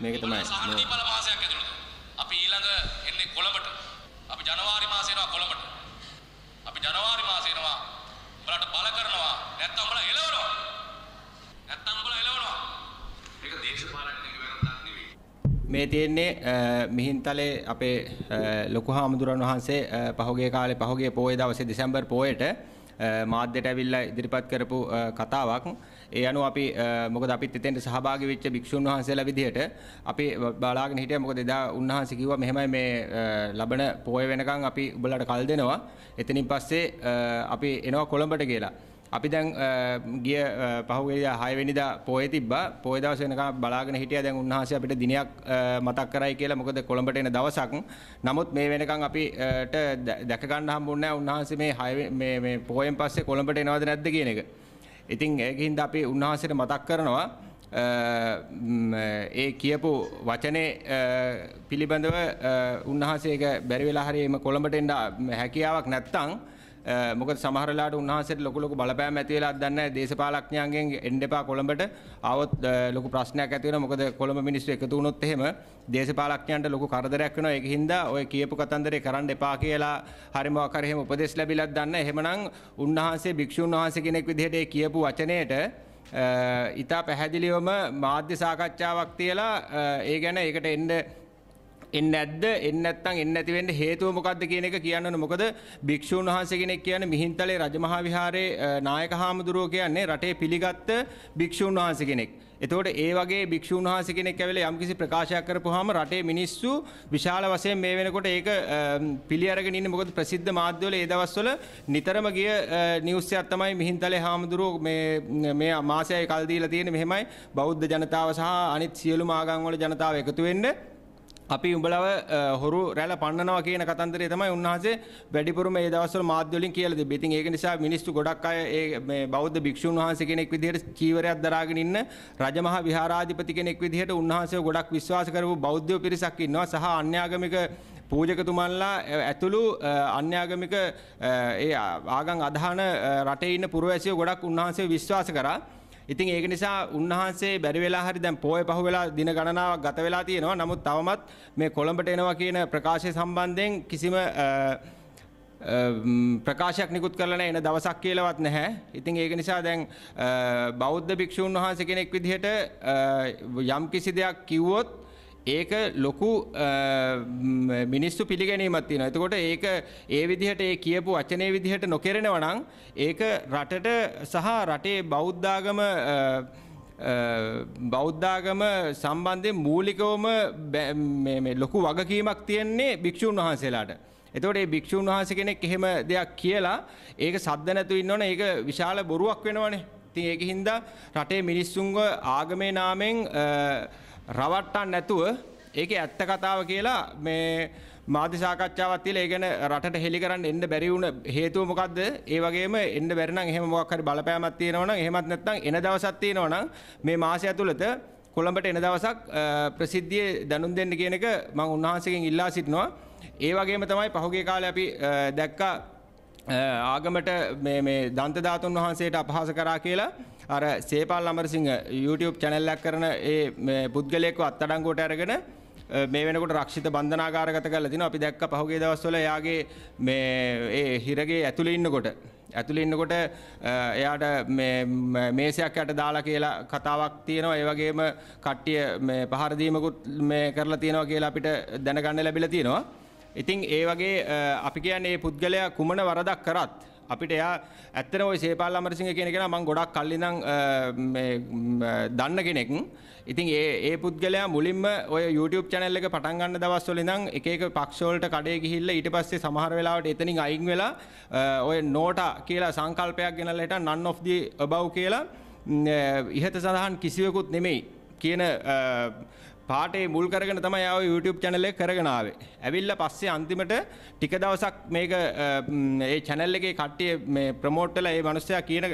මේක තමයි සහනී බල මාසයක් ඇතුළත අපි ඊළඟ එන්නේ කොළඹට අපි ජනවාරි මාසේ එනවා කොළඹට අපි ජනවාරි මාසේ එනවා උඹලට බල කරනවා නැත්නම් උඹලා එලවනවා නැත්නම් උඹලා එලවනවා මේක දේශපාලනික වෙනසක් නෙවෙයි මේ තියෙන්නේ මිහින්තලේ අපේ ලොකු හාමුදුරන් වහන්සේ පහුගිය කාලේ පහුගිය පෝය දවසේ දෙසැම්බර් පෝයට මාධ්‍යයට ඇවිල්ලා ඉදිරිපත් කරපු කතාවක් ඒ අනුව අපි මොකද අපිත් එතෙන්ට සහභාගී වෙච්ච භික්ෂුන් වහන්සේලා විදිහට අපි බලාගෙන හිටියා මොකද එදා උන්වහන්සේ කිව්වා මෙහෙමයි මේ ලබන පොය වෙනකන් අපි උඹලාට කල් දෙනවා එතනින් පස්සේ අපි එනවා කොළඹට කියලා අපි දැන් ගිය පහුගිය 6 වෙනිදා පොයේ තිබ්බා පොය දවස් වෙනකන් බලාගෙන හිටියා දැන් උන්වහන්සේ අපිට දිනයක් මතක් කරයි කියලා මොකද කොළඹට එන දවසක් නමුත් මේ වෙනකන් අපිට දැක ගන්න හම්බුනේ නැහැ උන්වහන්සේ මේ 6 මේ මේ පොයෙන් පස්සේ කොළඹට එනවද නැද්ද කියන එක ඉතින් ඒකින්ද අපි උන්වහන්සේට මතක් කරනවා ඒ කියපු වචනේ පිළිබඳව උන්වහන්සේක බැරි වෙලා හරි එම කොළඹට එන්න හැකියාවක් නැත්නම් මොකද සමහරලාට උන්වහන්සේට ලොකු ලොකු බලපෑම් ඇති වෙලාද දන්නේ නැහැ දේශපාලඥයන්ගෙන් එන්න එපා කොළඹට ආවොත් ලොකු ප්‍රශ්නයක් ඇති වෙනවා මොකද කොළඹ මිනිස්සු එකතු වුණොත් එහෙම දේශපාලඥයන්ට ලොකු කරදරයක් වෙනවා ඒක හින්දා ඔය කියපු කතන්දරේ කරන්න එපා කියලා හරිම වකර එහෙම උපදෙස් ලැබිලාද දන්නේ එහෙමනම් උන්වහන්සේ භික්ෂුන් වහන්සේ කෙනෙක් විදිහට ඒ කියපු වචනයට ඉතා පැහැදිලිවම මාධ්‍ය සාකච්ඡාවක් තියලා ඒ ගැන ඒකට එන්න එන්නේ නැද්ද? එන්නේ නැත්නම් එන්නේ නැති වෙන්න හේතුව මොකද්ද කියන එක කියන්න ඕන. මොකද භික්ෂුන් වහන්සේ කෙනෙක් කියන්නේ මිහින්තලේ රජමහා විහාරයේ නායක හාමුදුරුවෝ කියන්නේ රටේ පිළිගත් භික්ෂුන් වහන්සේ කෙනෙක්. එතකොට ඒ වගේ භික්ෂුන් වහන්සේ කෙනෙක් ඇවිල්ලා යම්කිසි ප්‍රකාශයක් කරපුවාම රටේ මිනිස්සු විශාල වශයෙන් මේ වෙනකොට ඒක පිළි අරගෙන ඉන්නේ මොකද ප්‍රසිද්ධ මාධ්‍යවල ඒ දවස්වල නිතරම ගිය නිවුස් එකක් තමයි මිහින්තලේ හාමුදුරුවෝ මේ මේ මාසයයි කල් දීලා තියෙන්නේ මෙහෙමයි බෞද්ධ ජනතාව සහ අනිත් සියලුම ආගම් වල ජනතාව එකතු වෙන්නේ අපි උඹලව හොරු රැළ පන්නනවා කියන කතන්දරේ තමයි උන්වහන්සේ වැඩිපුරම ඒ දවස්වල මාධ්‍ය වලින් කියලා තිබ්බේ. ඉතින් ඒක නිසා මිනිස්සු ගොඩක් අය ඒ මේ බෞද්ධ භික්ෂුන් වහන්සේ කෙනෙක් විදිහට චීවරයක් දරාගෙන ඉන්න රජමහා විහාරාධිපති කෙනෙක් විදිහට උන්වහන්සේව ගොඩක් විශ්වාස කරපු බෞද්ධ පිරිසක් ඉන්නවා සහ අන්‍යාගමික පූජකතුමන්ලා ඇතුළු අන්‍යාගමික ඒ ආගම් අධහන රටේ ඉන්න පුරවැසියෝ ගොඩක් උන්වහන්සේ විශ්වාස කරා. ඉතින් ඒක නිසා උන්වහන්සේ බැරි වෙලා හරි දැන් පොය පහ වෙලා දින ගණනාවක් ගත වෙලා තියෙනවා. නමුත් තවමත් මේ කොළඹට එනවා කියන ප්‍රකාශය සම්බන්ධයෙන් කිසිම ප්‍රකාශයක් නිකුත් කරලා නැහැ එන දවසක් කියලාවත් නැහැ. ඉතින් ඒක නිසා දැන් බෞද්ධ භික්ෂුන් වහන්සේ කෙනෙක් විදිහට යම් කිසි දෙයක් කිව්වොත් ඒක ලොකු මිනිස්සු පිළිගැනීමත් තියෙනවා. එතකොට ඒක ඒ විදිහට ඒ කියපු වචනේ විදිහට නොකරනවා නම් ඒක රටට සහ රටේ බෞද්ධාගම බෞද්ධාගම සම්බන්ධයෙන් මූලිකවම ලොකු වගකීමක් තියෙන්නේ භික්ෂූන් වහන්සේලාට. එතකොට මේ භික්ෂූන් වහන්සේ කෙනෙක් එහෙම දෙයක් කියලා ඒක සද්ද නැතු ඉන්නවනේ ඒක විශාල බොරුවක් වෙනවනේ. ඉතින් ඒක හින්දා රටේ මිනිස්සුන්ව ආගමේ නාමෙන් රවට්ටන්න නැතුව ඒක ඇත්ත කතාව කියලා මේ මාධ්‍ය සාකච්ඡාවක් තියලා ඒ ගැන රටට හෙලි කරන්න එන්න බැරි වුණ හේතුව මොකද්ද? ඒ වගේම එන්න බැරි නම් එහෙම මොකක් හරි බලපෑමක් තියෙනවා නම් එහෙමත් නැත්නම් එන දවසක් තියෙනවා නම් මේ මාසය ඇතුළත කොළඹට එන දවසක් ප්‍රසිද්ධියේ දනුම් දෙන්න කියන එක මම උන්වහන්සේගෙන් ඉල්ලා සිටිනවා. ඒ වගේම තමයි පහුගිය කාලේ අපි දැක්කා ආගමට මේ මේ දන්ත ධාතුන් වහන්සේට අපහාස කරා කියලා අර සේපාල් අමරසිංහ YouTube චැනල්ලක් කරන ඒ පුද්ගලයෙක්ව අත්තඩංගුවට අරගෙන මේ වෙනකොට රක්ෂිත බන්ධනාගාරගත කරලා තිනවා අපි දැක්ක පහුගිය දවස්වල එයාගේ මේ ඒ හිරගේ ඇතුළේ ඉන්නකොට ඇතුළේ ඉන්නකොට එයාට මේ මේසයක් යට දාලා කියලා කතාවක් තියෙනවා ඒ වගේම කට්ටිය මේ පහර දීමකුත් මේ කරලා තියෙනවා කියලා අපිට දැනගන්න ලැබිලා තියෙනවා ඉතින් ඒ වගේ අපි කියන්නේ මේ පුද්ගලයා කුමන වරදක් කරත් අපිට එයා ඇත්තන ඔය සේපාල් අමරසිංහ කියන කෙනා මම ගොඩක් කල් ඉඳන් දන්න කෙනෙක්. ඉතින් ඒ ඒ පුද්ගලයා මුලින්ම ඔය YouTube channel එක පටන් ගන්න දවස්වල ඉඳන් එක එක පක්ෂ වලට කඩේ ගිහිල්ලා ඊට පස්සේ සමහර වෙලාවට එතනින් අයින් වෙලා ඔය නෝටා කියලා සංකල්පයක් ගෙනල්ලා හිටන් none of the above කියලා ඉහත සඳහන් කිසිවෙකුත් නෙමෙයි කියන පාටේ මුල් කරගෙන තමයි ආවේ YouTube channel එක කරගෙන ආවේ. ඇවිල්ලා පස්සේ අන්තිමට ටික දවසක් මේක ඒ channel එකේ කට්ටිය මේ ප්‍රොමෝට් වෙලා ඒ මනුස්සයා කියන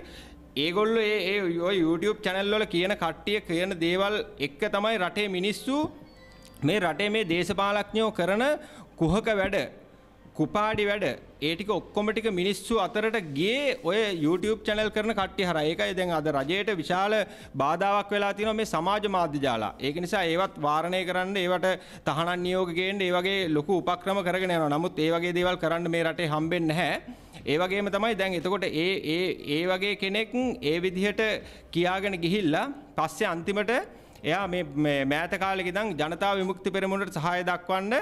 ඒගොල්ලෝ ඒ ඒ ඔය YouTube channel වල කියන කට්ටිය කියන දේවල් එක තමයි රටේ මිනිස්සු මේ රටේ මේ දේශපාලඥයෝ කරන කුහක වැඩ කුපාඩි වැඩ ඒටික ඔක්කොම ටික මිනිස්සු අතරට ගේ ඔය YouTube චැනල් කරන කට්ටි හර ඒකයි දැන් අද රජයට විශාල බාධාවක් වෙලා තියෙනවා මේ සමාජ මාධ්‍ය ජාලා. ඒක නිසා ඒවත් වාරණය කරන්න ඒවට තහනම් නියෝග ගේන්න ඒ වගේ ලොකු උපක්‍රම කරගෙන යනවා. නමුත් ඒ වගේ දේවල් කරන්න මේ රටේ හම්බෙන්නේ නැහැ. ඒ වගේම තමයි දැන් එතකොට ඒ ඒ ඒ වගේ කෙනෙක් ඒ විදිහට කියාගෙන ගිහිල්ලා පස්සේ අන්තිමට එයා මේ මෑත කාලෙක ඉඳන් ජනතා විමුක්ති පෙරමුණට සහාය දක්වන්න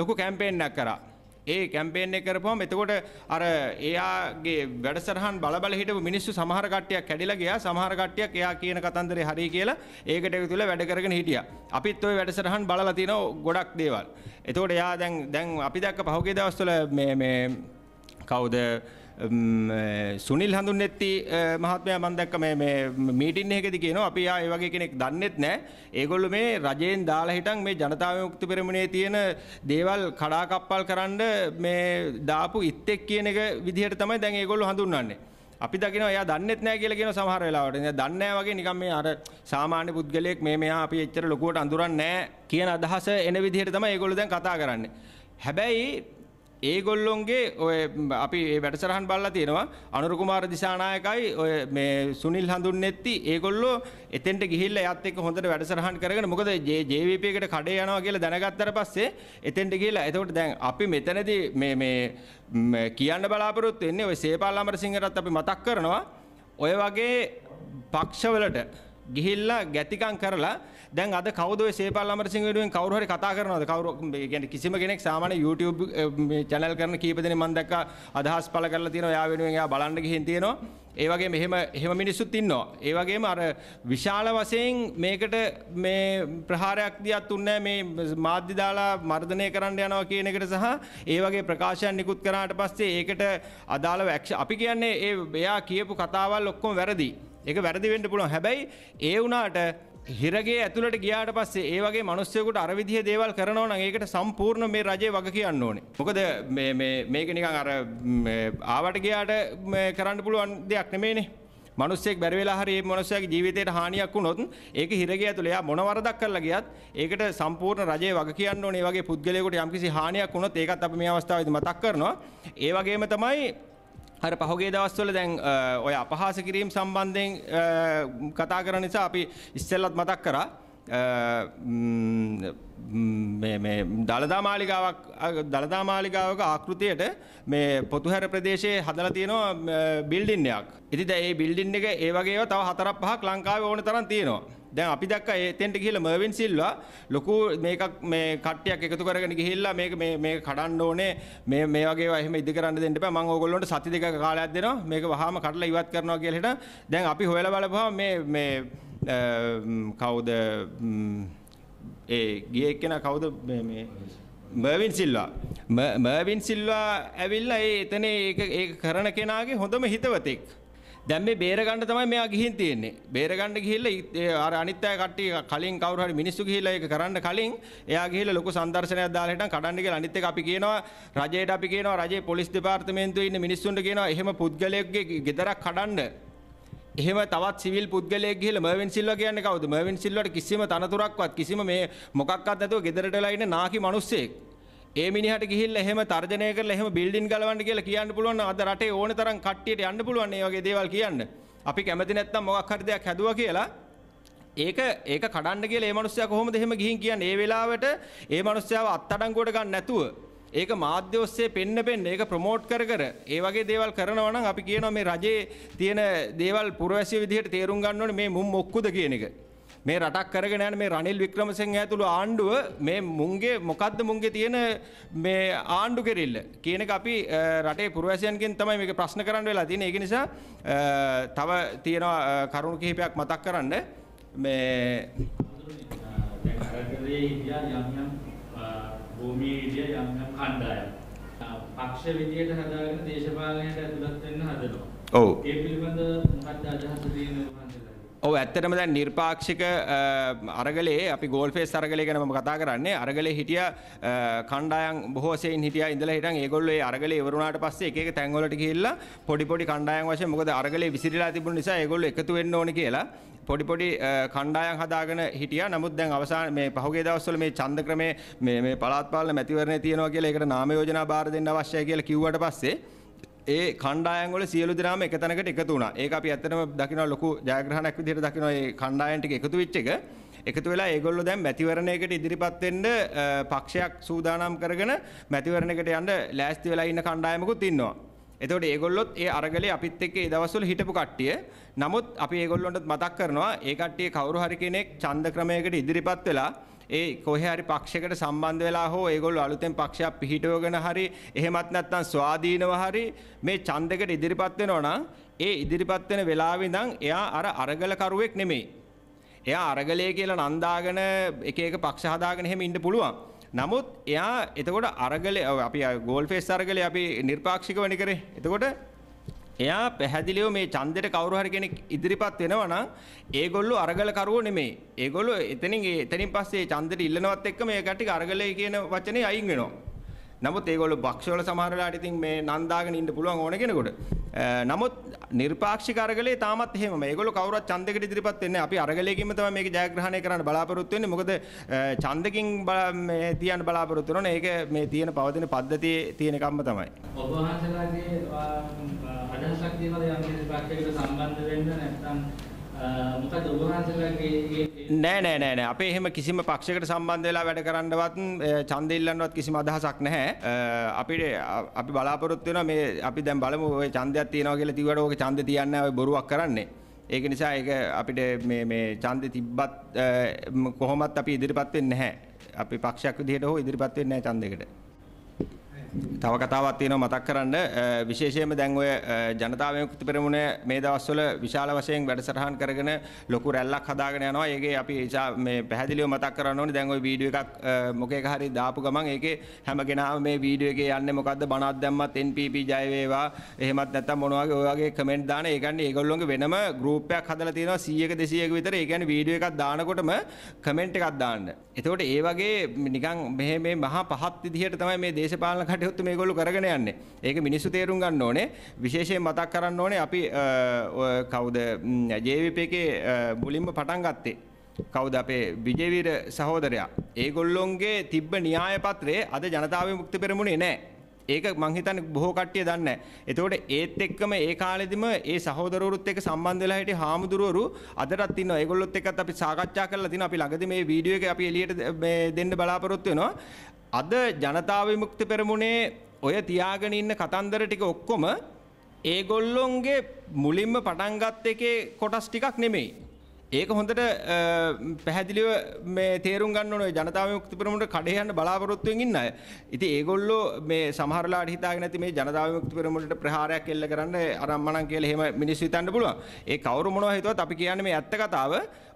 ලොකු කැම්පේන්නක් කරා. ඒ කැම්පේන් එක කරපුවම එතකොට අර එයාගේ වැඩසටහන් බලබල හිටපු මිනිස්සු සමහර කට්ටියක් කැඩිලා ගියා සමහර කට්ටියක් එයා කියන කතන්දරේ හරි කියලා ඒකට එකතු වෙලා වැඩ කරගෙන හිටියා. අපිත් ওই වැඩසටහන් බලලා තිනවා ගොඩක් දේවල්. එතකොට එයා දැන් දැන් අපි දැක්ක පහුගිය දවස්වල මේ මේ කවුද සුනිල් හඳුන්නෙත්ති මහත්මයා මම දැක්ක මේ මේ මීටින් එකකදී කියනවා අපි ආ ඒ වගේ කෙනෙක් දන්නෙත් නැහැ. ඒගොල්ලෝ මේ රජයෙන් දාලා හිටන් මේ ජනතා විමුක්ති පෙරමුණේ තියෙන දේවල් කඩාකප්පල් කරන්න මේ දාපු ඉත්තෙක් කියන එක විදිහට තමයි දැන් ඒගොල්ලෝ හඳුන්වන්නේ. අපි දකිනවා එයා දන්නෙත් නැහැ කියලා කියන සමහර වෙලාවට. ඉතින් දන්නේ නැහැ වගේ නිකන් මේ අර සාමාන්‍ය පුද්ගලයෙක් මේ මෙහා අපි එච්චර ලොකුවට අඳුරන්නේ නැහැ කියන අදහස එන විදිහට තමයි ඒගොල්ලෝ දැන් කතා කරන්නේ. හැබැයි ඒගොල්ලොන්ගේ ඔය අපි වැඩසරහන් බල්ලා තියෙනවා අනුරුකුමාර දිසානායකයි ඔය මේ සුනිල් හඳුන්නෙත්ති ඒගොල්ලෝ එතෙන්ට ගිහිල්ලා එයත් එක්ක හොඳට වැඩසරහන් කරගෙන මොකද JVP එකට කඩේ යනවා කියලා දැනගත්තට පස්සේ එතෙන්ට ගිහිල්ලා එතකොට දැන් අපි මෙතනදී මේ මේ කියන්න බලාපොරොත්තු වෙන්නේ ඔය සේපාල අමරසිංහටත් අපි මතක් කරනවා ඔය වගේ පක්ෂවලට ගිහිල්ලා ගැතිකම් කරලා දැන් අද කවුද ඔය සේපල් අමරසිංහ වෙනුවෙන් කවුරු හරි කතා කරනවද කවුරු කියන්නේ කිසිම කෙනෙක් සාමාන්‍ය YouTube channel කරන කීප දෙනෙක් මම දැක්කා අදහස් පළ කරලා තියෙනවා එයා වෙනුවෙන් එයා බලන්න ගිහින් තියෙනවා ඒ වගේ මෙහෙම එහෙම මිනිස්සුත් ඉන්නවා ඒ වගේම අර විශාල වශයෙන් මේකට මේ ප්‍රහාරයක් දියත් උන්නේ මේ මාධ්‍ය දාලා මර්ධනය කරන්න යනවා කියන එකට සහ ඒ වගේ ප්‍රකාශයන් නිකුත් කරාට පස්සේ ඒකට අදාළව අපි කියන්නේ ඒ එයා කියපු කතාවල් ඔක්කොම වැරදි එක වැරදිවෙන්ට පුළුව හැබැයි ඒ වුනාට හිරගේ ඇතුළට ගියාට පස්සේ ඒ වගේ මනුස්සයකුට අරවිදිහ දේවල් කරනවන ඒකට සම්පූර්ණ මේ රජය වග කියන්න ඕනේ. මොකද මේක නිකං අර ආවට ගියාට කරන්න පුළුවන් දෙයක් නෙමේනේ. මනුස්සෙක් බැරිවෙලා හරි මනුස්සයගේ ජීවිතයට හානියක් වුණොත් ඒක හිරගේ ඇතුළේ යා මොන වරදක් කරලා ගියත් ඒකට සම්පූර්ණ රජය වග කියන්න ඕනේ. ඒ වගේ පුද්ගලයෙකුට යම්කිසි හානියක් වුණොත් ඒකත් අපි මේ අවස්ථාවේදී මතක් කරනවා. ඒ වගේම තමයි හර පහුගේ දවස්වල දැන් ඔය අපහාස කිරීම සම්බන්ධයෙන් කතා කරන නිසා අපි ඉස්සෙල්ලත් මතක් කරා දළදා මාලිගාවක් දළදා මාලිගාවක ආකෘතියට මේ පොතුහැර ප්‍රදේශයේ හදලා තියෙනවා බිල්ඩින් එකක්. ඉතින් දැන් මේ බිල්ඩින් එක ඒ වගේව තව හතරක් පහක් ලංකාවේ ඕන තරම් තියෙනවා. දැන් අපි දැක්ක එතෙන්ට ගිහිල්ලා මර්වින් සිල්වා ලොකු මේකක් මේ කට්ටියක් එකතු කරගෙන ගිහිල්ලා මේක මේ මේක කඩන්න ඕනේ මේ මේ වගේ ඒවා එහෙම ඉදි කරන්න දෙන්න එපා මම ඕගොල්ලන්ට සති දෙකක කාලයක් දෙනවා මේක වහාම කඩලා ඉවත් කරනවා කියලා හිට දැන් අපි හොයලා බලපුවා මේ මේ කවුද ඒ ගියේ එක්කෙනා කවුද මේ මේ මර්වින් සිල්වා මර්වින් සිල්වා ඇවිල්ලා ඒ එතන ඒක ඒක කරන කෙනාගේ හොඳම හිතවතෙක් දැන් මේ බේරගන්න තමයි මෙයා ගිහින් තියෙන්නේ. බේරගන්න ගිහිල්ලා අර අනිත් අය කට්ටිය කලින් කවුරු හරි මිනිස්සු ගිහිල්ලා ඒක කරන්න කලින් එයා ගිහිල්ලා ලොකු සංදර්ශනයක් දාලා හිටන් කඩන්න කියලා අනිත් එක අපි කියනවා රජයට අපි කියනවා රජයේ පොලිස් දෙපාර්තමේන්තුවේ ඉන්න මිනිස්සුන්ට කියනවා එහෙම පුද්ගලයෙක්ගේ ගෙදරක් කඩන්න එහෙම තවත් සිවිල් පුද්ගලයෙක් ගිහලා මර්වින් සිල්වා කියන්නේ කවුද? මර්වින් සිල්වාට කිසිම තනතුරක්වත් කිසිම මේ මොකක්වත් නැතුව ගෙදරට වෙලා ඉන්න නාකි මිනිස්සෙක්. ඒ මිනිහට ගිහිල්ලා එහෙම තර්ජනය කරලා එහෙම බිල්ඩින් ගලවන්න කියලා කියන්න පුළුවන් අද රටේ ඕන තරම් කට්ටියට යන්න පුළුවන් මේ වගේ දේවල් කියන්න. අපි කැමති නැත්නම් මොකක් හරි දෙයක් හැදුවා කියලා ඒක ඒක කඩන්න කියලා මේ මිනිස්සයා කොහොමද එහෙම ගිහින් කියන්නේ? ඒ වෙලාවට මේ මිනිස්සයාව අත්අඩංගුවට ගන්න නැතුව ඒක මාධ්‍ය ඔස්සේ පෙන්න පෙන්න ඒක ප්‍රොමෝට් කර කර ඒ වගේ දේවල් කරනවා නම් අපි කියනවා මේ රජේ තියෙන දේවල් පුරවැසිය විදිහට තේරුම් ගන්න ඕනේ මේ මුම් ඔක්කුද කියන එක. මේ රටක් කරගෙන යන මේ රනිල් වික්‍රමසිංහ ඇතුළු ආණ්ඩුව මේ මුන්ගේ මොකද්ද මුන්ගේ තියෙන මේ ආණ්ඩු කෙරෙල්ල කියන එක අපි රටේ පුරවැසියන්ගෙන් තමයි මේක ප්‍රශ්න කරන්න වෙලා තියෙන්නේ ඒක නිසා තව තියෙනවා කරුණු කිහිපයක් මතක් කරන්න මේ භූමියේ ඉදිය යම් යම් කණ්ඩායම් පක්ෂ විදියට හදාගෙන දේශපාලනයට ඇතුළත් වෙන්න හදනවා. ඔව්. ඒ පිළිබඳ මොකක්ද අදහස තියෙන්නේ? ඔව ඇත්තටම දැන් නිර්පාක්ෂික අරගලේ අපි ගෝල්ෆේස් අරගලේ ගැන මම කතා කරන්නේ අරගලේ හිටිය කණ්ඩායම් බොහෝසෙයින් හිටියා ඉඳලා හිටන් ඒගොල්ලෝ ඒ අරගලේ ඉවර වුණාට පස්සේ එක එක තැන්වලට ගිහිල්ලා පොඩි පොඩි කණ්ඩායම් වශයෙන් මොකද අරගලේ විසිරීලා තිබුණ නිසා ඒගොල්ලෝ එකතු වෙන්න ඕනේ කියලා පොඩි පොඩි කණ්ඩායම් හදාගෙන හිටියා. නමුත් දැන් අවසාන මේ පහුගිය දවස්වල මේ ඡන්ද ක්‍රමේ මේ මේ පළාත් පාලන මැතිවරණේ තියෙනවා කියලා ඒකට නාම යෝජනා බාර දෙන්න අවශ්‍යයි කියලා කිව්වට පස්සේ ඒ කණ්ඩායම් වල සියලු දෙනාම එක තැනකට එකතු වුණා. ඒක අපි ඇත්තටම දකිනවා ලොකු ජයග්‍රහණයක් විදිහට දකිනවා මේ කණ්ඩායම් ටික එකතු වෙච්ච එක. එකතු වෙලා ඒගොල්ලෝ දැන් මැතිවරණයකට ඉදිරිපත් වෙන්න පක්ෂයක් සූදානම් කරගෙන මැතිවරණයකට යන්න ලෑස්ති වෙලා ඉන්න කණ්ඩායමකුත් ඉන්නවා. එතකොට ඒගොල්ලොත් ඒ අරගලේ අපිත් එක්ක ඒ දවස්වල හිටපු කට්ටිය. නමුත් අපි ඒගොල්ලොන්ට මතක් කරනවා ඒ කට්ටිය කවුරු හරි කෙනෙක් ඡන්ද ක්‍රමයකට ඉදිරිපත් වෙලා ඒ කොහේ හරි පක්ෂයකට සම්බන්ධ වෙලා හෝ ඒගොල්ලෝ අලුතෙන් පක්ෂයක් පිහිටවගෙන හරි එහෙමත් නැත්නම් ස්වාධීනව හරි මේ ඡන්දයකට ඉදිරිපත් වෙනවා නම් ඒ ඉදිරිපත් වෙන වෙලාවේ ඉඳන් එයා අර අරගල කරුවෙක් නෙමෙයි. එයා අරගලය කියලා නන්දාගෙන එක එක පක්ෂ හදාගෙන එහෙම ඉන්න පුළුවන්. නමුත් එයා එතකොට අරගලේ අපි ගෝල් ෆේස් අරගලේ අපි නිර්පාක්ෂිකවනි කරේ. එතකොට එයා පැහැදිලිව මේ ඡන්දෙට කවුරු හරි කෙනෙක් ඉදිරිපත් වෙනවා නම් ඒගොල්ලෝ අරගල කරුවෝ නෙමෙයි. ඒගොල්ලෝ එතනින් එතනින් පස්සේ ඡන්දෙට ඉල්ලනවත් එක්ක මේ කට්ටිය අරගලයි කියන වචනේ අයින් වෙනවා. නමුත් ඒගොල්ලෝ පක්ෂවල සමහර වෙලාවට ඉතින් මේ නන්දාගෙන ඉන්න පුළුවන් ඕන කෙනෙකුට. නමුත් නිර්පාක්ෂික අරගලේ තාමත් එහෙමම. ඒගොල්ලෝ කවුරුත් ඡන්දෙකට ඉදිරිපත් වෙන්නේ අපි අරගලයේකින්ම තමයි මේක ජයග්‍රහණය කරන්න බලාපොරොත්තු වෙන්නේ. මොකද ඡන්දකින් මේ තියන්න බලාපොරොත්තු වෙනවනේ. ඒක මේ තියෙන පවතින පද්ධතියේ තියෙන කම්ම තමයි. ඔබ වහන්සේලාගේ දේවල් යම් කිසි පක්ෂයකට සම්බන්ධ වෙන්න නැත්නම් මොකද ඔබ වහන්සේලාගේ නෑ නෑ නෑ නෑ අපේ එහෙම කිසිම පක්ෂයකට සම්බන්ධ වෙලා වැඩ කරන්නවත් ඡන්ද ඉල්ලන්නවත් කිසිම අදහසක් නැහැ. අපිට අපි බලාපොරොත්තු වෙනවා මේ අපි දැන් බලමු ඔය ඡන්දයක් තියනවා කියලා තියුවට ඔක ඡන්දේ තියන්නේ ඔය බොරුවක් කරන්නේ. ඒක නිසා ඒක අපිට මේ මේ ඡන්දේ තිබ්බත් කොහොමත් අපි ඉදිරිපත් වෙන්නේ නැහැ. අපි පක්ෂයක් විදිහට හෝ ඉදිරිපත් වෙන්නේ නැහැ ඡන්දයකට. තව කතාවක් තියෙනවා මතක් කරන්න විශේෂයෙන්ම දැන් ඔය ජනතා විමුක්ති පෙරමුණ මේ දවස්වල විශාල වශයෙන් වැඩසටහන් කරගෙන ලොකු රැල්ලක් හදාගෙන යනවා. ඒකේ අපි මේ පැහැදිලිව මතක් කරන්න ඕනේ දැන් ওই වීඩියෝ එකක් මොකේක හරි දාපු ගමන් ඒකේ හැම කෙනාම මේ වීඩියෝ එකේ යන්නේ මොකද්ද බණක් දැම්මත් NPP ජය වේවා. එහෙමත් නැත්නම් මොන වගේ ඔය වගේ කමෙන්ට් දාන. ඒ කියන්නේ ඒගොල්ලෝගේ වෙනම ගෲප් එකක් හදලා තියෙනවා 100ක 200ක විතර. ඒ කියන්නේ වීඩියෝ එකක් දානකොටම කමෙන්ට් එකක් දාන්න. එතකොට ඒ වගේ නිකන් මෙහෙ මේ මහා පහත් විදිහට තමයි මේ දේශපාලන කටයුතු කටයුතු මේගොල්ලෝ කරගෙන යන්නේ. ඒක මිනිස්සු තේරුම් ගන්න ඕනේ. විශේෂයෙන් මතක් කරන්න ඕනේ අපි කවුද JVP එකේ මුලින්ම පටන් ගත්තේ කවුද අපේ විජේවීර සහෝදරයා. ඒගොල්ලොන්ගේ තිබ්බ න්‍යාය පත්‍රයේ අද ජනතාවේ මුක්ති පෙරමුණේ නැහැ. ඒක මං හිතන්නේ බොහෝ කට්ටිය දන්නේ නැහැ. එතකොට ඒත් එක්කම ඒ කාලෙදිම ඒ සහෝදරවරුත් එක්ක සම්බන්ධ වෙලා හිටිය හාමුදුරුවරු අදටත් ඉන්නවා. ඒගොල්ලොත් එක්කත් අපි සාකච්ඡා කරලා තිනවා. අපි ළඟදී මේ වීඩියෝ එක අපි එළියට මේ දෙන්න බලාපොරොත්තු වෙනවා. අද ජනතා විමුක්ති පෙරමුණේ ඔය තියාගෙන ඉන්න කතන්දර ටික ඔක්කොම ඒගොල්ලොන්ගේ මුලින්ම පටන්ගත් එකේ කොටස් ටිකක් නෙමෙයි. ඒක හොඳට පැහැදිලිව මේ තේරුම් ගන්න ඕනේ ජනතාව මුක්ති පෙරමුණට කඩේ යන්න බලාපොරොත්තු වෙමින් ඉන්න අය. ඉතින් ඒගොල්ලෝ මේ සමහරලාට හිතාගෙන නැති මේ ජනතාව මුක්ති පෙරමුණට ප්‍රහාරයක් එල්ල කරන්න අරම්මනම් කියලා එහෙම මිනිස්සු හිතන්න පුළුවන්. ඒ කවුරු මොනවා හිතුවත් අපි කියන්නේ මේ ඇත්ත කතාව.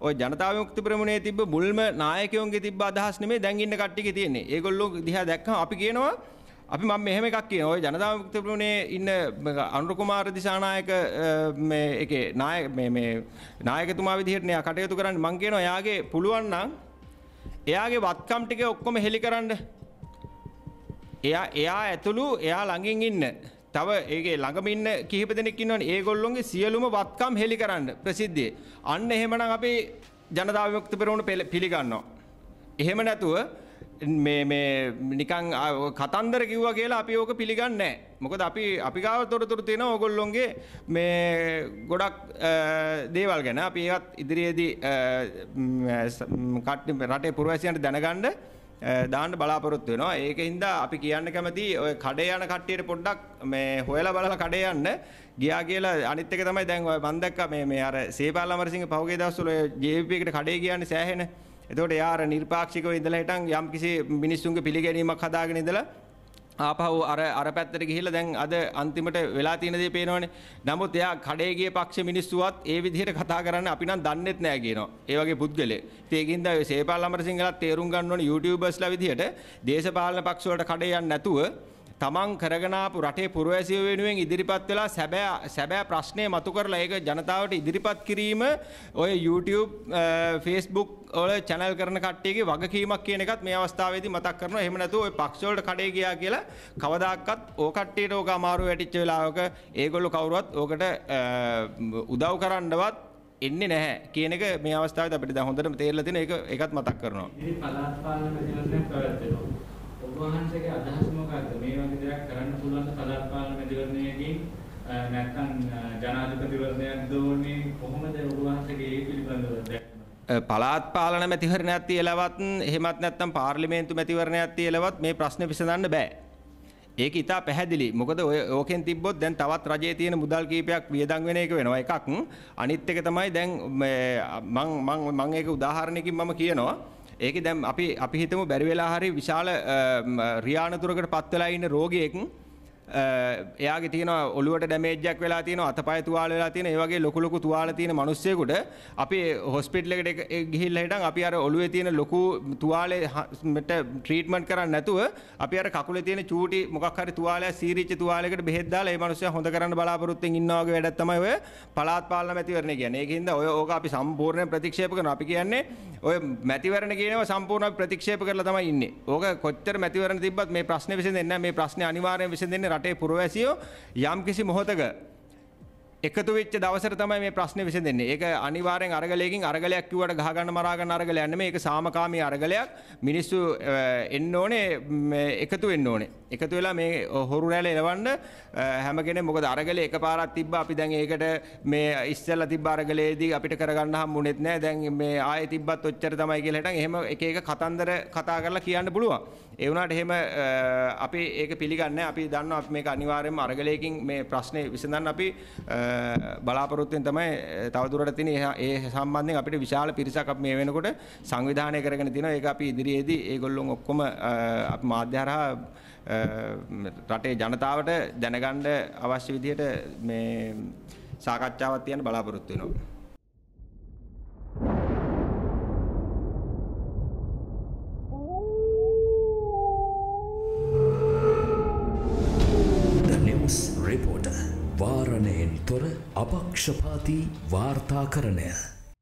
ওই ජනතාව මුක්ති පෙරමුණේ තිබ්බ මුල්ම නායකයෝන්ගේ තිබ්බ අදහස් නෙමෙයි දැන් ඉන්න කට්ටියගේ තියෙන්නේ. ඒගොල්ලෝ දිහා දැක්කම අපි කියනවා අපි මම මෙහෙම එකක් කියන ඔය ජනතා විමුක්තිපුරනේ ඉන්න අනුර කුමාර දිසානායක මේ එකේ නායක මේ මේ නායකතුමා විදිහට නේ කටයුතු කරන්නේ මම කියනවා එයාගේ පුළුවන් නම් එයාගේ වත්කම් ටික ඔක්කොම හෙලි කරන්න එයා එයා ඇතුළු එයා ළඟින් ඉන්න තව ඒගේ ළඟම ඉන්න කිහිප දෙනෙක් ඉන්නවනේ ඒගොල්ලොන්ගේ සියලුම වත්කම් හෙලි කරන්න ප්‍රසිද්ධියේ අන්න එහෙමනම් අපි ජනතා විමුක්ති පෙරමුණ පිළිගන්නවා එහෙම නැතුව මේ මේ නිකන් කතන්දර කිව්වා කියලා අපි ඕක පිළිගන්නේ නැහැ. මොකද අපි අපි ගාව තොරතුරු තියෙන ඕගොල්ලොන්ගේ මේ ගොඩක් දේවල් ගැන අපි ඒවත් ඉදිරියේදී රටේ පුරවැසියන්ට දැනගන්න දාන්න බලාපොරොත්තු වෙනවා. ඒකින්ද අපි කියන්න කැමති ඔය කඩේ යන කට්ටියට පොඩ්ඩක් මේ හොයලා බලලා කඩේ යන්න. ගියා කියලා අනිත් එක තමයි දැන් ඔය මම දැක්කා මේ මේ අර සේපාල අමරසිංහ පහුගිය දවස්වල ඔය JVP එකට කඩේ ගියානේ සෑහෙන. එතකොට එයා අර නිර්පාක්ෂිකව ඉඳලා හිටන් යම්කිසි මිනිස්සුන්ගේ පිළිගැනීමක් හදාගෙන ඉඳලා ආපහු අර අර පැත්තට ගිහිල්ලා දැන් අද අන්තිමට වෙලා තියෙන දේ පේනවනේ. නමුත් එයා කඩේ ගිය පක්ෂ මිනිස්සුවත් ඒ විදිහට කතා කරන්න අපි නම් දන්නෙත් නෑ කියනවා. ඒ වගේ පුද්ගලයෙක්. ඉතින් ඒකින්ද ඔය සේපාල් අමරසිංහලා තේරුම් ගන්න ඕනේ YouTubers ලා විදිහට දේශපාලන පක්ෂ වලට කඩේ යන්නේ නැතුව තමන් කරගෙන ආපු රටේ පුරවැසියෝ වෙනුවෙන් ඉදිරිපත් වෙලා සැබෑ සැබෑ ප්‍රශ්නේ මතු කරලා ඒක ජනතාවට ඉදිරිපත් කිරීම ඔය YouTube Facebook වල channel කරන කට්ටියගේ වගකීමක් කියන එකත් මේ අවස්ථාවේදී මතක් කරනවා. එහෙම නැතුව ඔය පක්ෂ වලට කඩේ ගියා කියලා කවදාකවත් ඕ කට්ටියට ඕක අමාරු වැටිච්ච වෙලාවක ඒගොල්ලෝ කවුරුවත් ඕකට උදව් කරන්නවත් එන්නේ නැහැ කියන එක මේ අවස්ථාවේ අපිට දැන් හොඳටම තේරලා තියෙන එක ඒකත් මතක් කරනවා. ඉතින් පළාත් පාලන ප්‍රතිරෝධයක් පැවැත්වෙනවා. ඔබ වහන්සේගේ අදහස සම්බන්ධ පදත්පාලන මැතිවරණයකින් නැත්නම් ජනාධිපතිවරණයක් දෝන්නේ කොහොමද ඔබ වහන්සේගේ ඒ පිළිබඳව දැක්ම? පළාත් පාලන මැතිවරණයක් තියලවත් එහෙමත් නැත්නම් පාර්ලිමේන්තු මැතිවරණයක් තියලවත් මේ ප්‍රශ්නේ විසඳන්න බෑ. ඒක ඉතා පැහැදිලි මොකද ඔය ඕකෙන් තිබ්බොත් දැන් තවත් රජයේ තියෙන මුදල් කීපයක් වියදම් වෙන එක වෙනවා එකක් අනිත් එක තමයි දැන් මං මං මං ඒක උදාහරණයකින් මම කියනවා ඒක දැන් අපි අපි හිතමු බැරි වෙලා හරි විශාල රියානතුරකට පත් වෙලා ඉන්න රෝගියෙක් එයාගේ තියෙන ඔලුවට ඩැමේජ්ජක් වෙලා තියෙන අතපය තුවාල වෙලා තියෙන ඒ වගේ ලොකු ලොකු තුවාල තියෙන මිනිස්සෙකුට අපි හොස්පිටල් එකට ගිහිල්ලා හිටන් අපි අර ඔලුවේ තියෙන ලොකු තුවාලේ ට්‍රීට්මන්ට් කරන්නේ නැතුව අපි අර කකුලේ තියෙන චූටි මොකක් හරි තුවාලයක් සීරිච්ච තුවාලයකට බෙහෙත් දාලා ඒ මිනිස්සයා හොඳ කරන්න බලාපොරොත්තුෙන් ඉන්නා වගේ වැඩක් තමයි ඔය පළාත් පාලන මැතිවරණය කියන්නේ. ඒකින්ද ඔය ඕක අපි සම්පූර්ණයෙන් ප්‍රතික්ෂේප කරනවා. අපි කියන්නේ ඔය මැතිවරණ කියනවා සම්පූර්ණයෙන් ප්‍රතික්ෂේප කරලා තමයි ඉන්නේ. ඕක කොච්චර මැතිවරණ තිබ්බත් මේ ප්‍රශ්නේ විසඳෙන්නේ නැහැ. මේ ප්‍රශ්නේ අනිවාර්යෙන් විසඳෙන්නේ काटे पूर्वैसियो याम किसी मोहतक එකතු වෙච්ච දවසට තමයි මේ ප්‍රශ්නේ විසඳෙන්නේ. ඒක අනිවාර්යෙන් අරගලයකින් අරගලයක් කිව්වට ගහ ගන්න මරා ගන්න අරගලයක් නෙමෙයි. ඒක සාමකාමී අරගලයක්. මිනිස්සු එන්න ඕනේ එකතු වෙන්න ඕනේ. එකතු වෙලා මේ හොරු රැළ එලවන්න හැම කෙනෙක් මොකද අරගලේ එකපාරක් තිබ්බා. අපි දැන් ඒකට මේ ඉස්සෙල්ලා තිබ්බ අරගලේදී අපිට කරගන්න හම්බුනේත් නෑ. දැන් මේ ආයෙ තිබ්බත් ඔච්චර තමයි කියලා හිටන් එහෙම එක එක කතන්දර කතා කරලා කියන්න පුළුවන්. ඒ වුණාට එහෙම අපි ඒක පිළිගන්නේ නැහැ. අපි දන්නවා අපි මේක අනිවාර්යයෙන්ම අරගලයකින් මේ ප්‍රශ්නේ විසඳන්න අපි බලාපොරොත්තුෙන් තමයි තවදුරට තියෙන ඒ සම්බන්ධයෙන් අපිට විශාල පිරිසක් අපි මේ වෙනකොට සංවිධානය කරගෙන තියෙනවා. ඒක අපි ඉදිරියේදී ඒගොල්ලොන් ඔක්කොම අපි මාධ්‍ය හරහා රටේ ජනතාවට දැනගන්න අවශ්‍ය විදිහට මේ සාකච්ඡාවක් තියන්න බලාපොරොත්තු වෙනවා. पक्षपाती वार्ताकरण